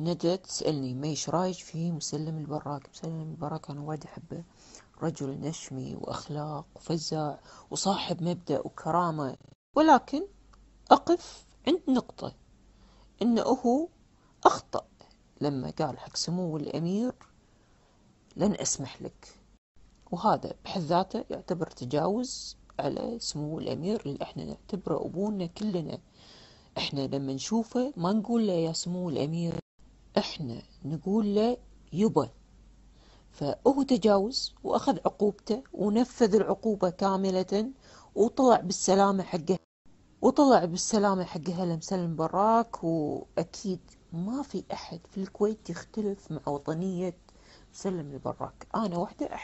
ندى تسألني إيش رايج في مسلم البراك مسلم البراك أنا وايد أحبه رجل نشمي وأخلاق وفزاع وصاحب مبدأ وكرامة ولكن أقف عند نقطة إنه هو أخطأ لما قال حق سمو الأمير لن أسمح لك وهذا بحد ذاته يعتبر تجاوز على سمو الأمير اللي احنا نعتبره أبونا كلنا احنا لما نشوفه ما نقول له يا سمو الأمير احنا نقول له يبا فهو تجاوز واخذ عقوبته ونفذ العقوبه كامله وطلع بالسلامه حقه وطلع بالسلامه حق هلا مسلم براك واكيد ما في احد في الكويت يختلف مع وطنيه مسلم البراك انا وحده احب